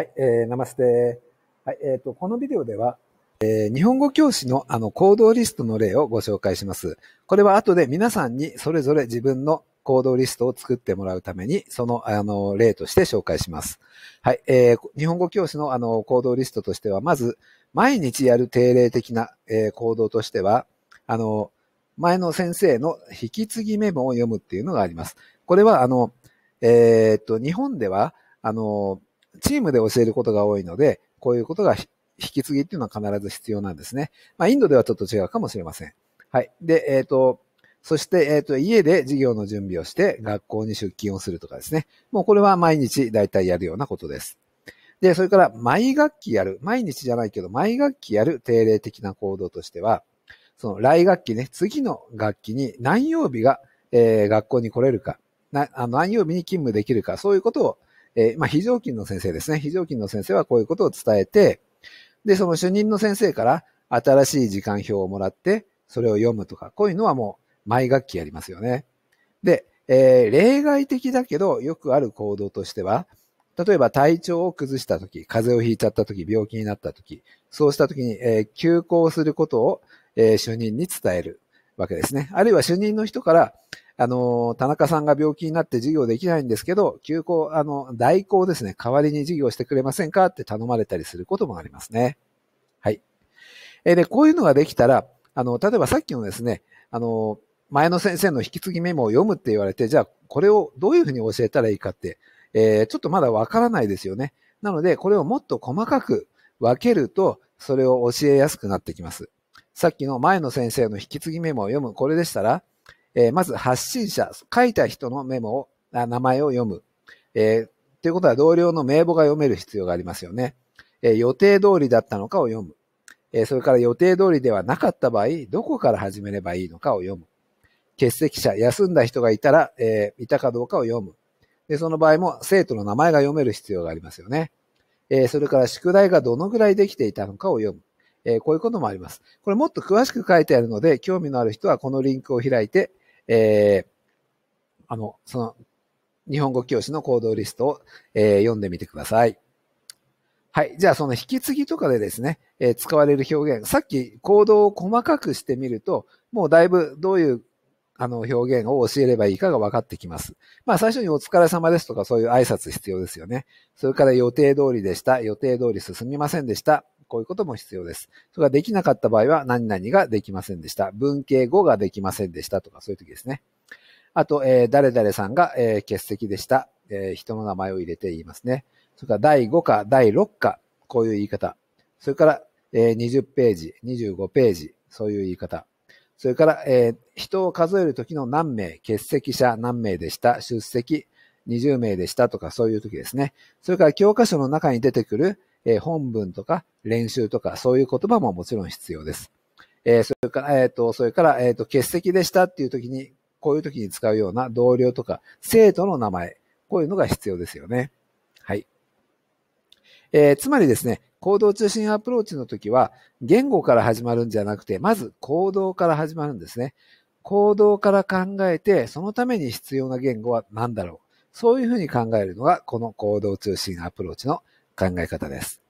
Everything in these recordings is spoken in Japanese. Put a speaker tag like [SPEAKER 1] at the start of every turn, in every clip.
[SPEAKER 1] はい、えー、ナマステ。はい、えっ、ー、と、このビデオでは、えー、日本語教師のあの行動リストの例をご紹介します。これは後で皆さんにそれぞれ自分の行動リストを作ってもらうために、その、あの、例として紹介します。はい、えー、日本語教師のあの行動リストとしては、まず、毎日やる定例的な、えー、行動としては、あの、前の先生の引き継ぎメモを読むっていうのがあります。これは、あの、えー、っと、日本では、あの、チームで教えることが多いので、こういうことが引き継ぎっていうのは必ず必要なんですね。まあ、インドではちょっと違うかもしれません。はい。で、えっ、ー、と、そして、えっ、ー、と、家で授業の準備をして、学校に出勤をするとかですね。もうこれは毎日大体やるようなことです。で、それから、毎学期やる。毎日じゃないけど、毎学期やる定例的な行動としては、その、来学期ね、次の学期に何曜日が、えー、学校に来れるか、な、あの、何曜日に勤務できるか、そういうことをえー、まあ、非常勤の先生ですね。非常勤の先生はこういうことを伝えて、で、その主任の先生から新しい時間表をもらって、それを読むとか、こういうのはもう毎学期やりますよね。で、えー、例外的だけどよくある行動としては、例えば体調を崩した時、風邪をひいちゃった時、病気になった時、そうした時に、えー、休校することを、えー、主任に伝える。わけですね。あるいは主任の人から、あの、田中さんが病気になって授業できないんですけど、休校、あの、代行ですね、代わりに授業してくれませんかって頼まれたりすることもありますね。はい。えで、こういうのができたら、あの、例えばさっきのですね、あの、前の先生の引き継ぎメモを読むって言われて、じゃあ、これをどういうふうに教えたらいいかって、えー、ちょっとまだわからないですよね。なので、これをもっと細かく分けると、それを教えやすくなってきます。さっきの前の先生の引き継ぎメモを読む、これでしたら、えー、まず発信者、書いた人のメモを、あ名前を読む。えー、ということは同僚の名簿が読める必要がありますよね。えー、予定通りだったのかを読む。えー、それから予定通りではなかった場合、どこから始めればいいのかを読む。欠席者、休んだ人がいたら、えー、いたかどうかを読む。で、その場合も生徒の名前が読める必要がありますよね。えー、それから宿題がどのぐらいできていたのかを読む。えー、こういうこともあります。これもっと詳しく書いてあるので、興味のある人はこのリンクを開いて、えー、あの、その、日本語教師の行動リストを、えー、読んでみてください。はい。じゃあ、その引き継ぎとかでですね、えー、使われる表現。さっき行動を細かくしてみると、もうだいぶどういうあの表現を教えればいいかが分かってきます。まあ最初にお疲れ様ですとかそういう挨拶必要ですよね。それから予定通りでした。予定通り進みませんでした。こういうことも必要です。それができなかった場合は、何々ができませんでした。文系語ができませんでしたとか、そういう時ですね。あと、えー、誰々さんが、えー、欠席でした、えー。人の名前を入れて言いますね。それから第5課、第6課、こういう言い方。それから、えー、20ページ、25ページ、そういう言い方。それから、えー、人を数える時の何名、欠席者何名でした、出席20名でしたとかそういう時ですね。それから教科書の中に出てくる、え本文とか練習とか、そういう言葉ももちろん必要です。えそれから、えっ、と、それから、えっ、と、欠席でしたっていう時に、こういう時に使うような同僚とか、生徒の名前、こういうのが必要ですよね。はい。えー、つまりですね、行動中心アプローチの時は、言語から始まるんじゃなくて、まず行動から始まるんですね。行動から考えて、そのために必要な言語は何だろう。そういうふうに考えるのが、この行動中心アプローチの考え方です。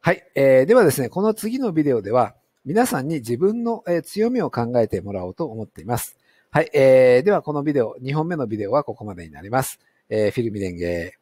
[SPEAKER 1] はい。えー、ではですね、この次のビデオでは、皆さんに自分の、え強みを考えてもらおうと思っています。はい。えー、では、このビデオ、2本目のビデオはここまでになります。えー、フィルミレンゲー。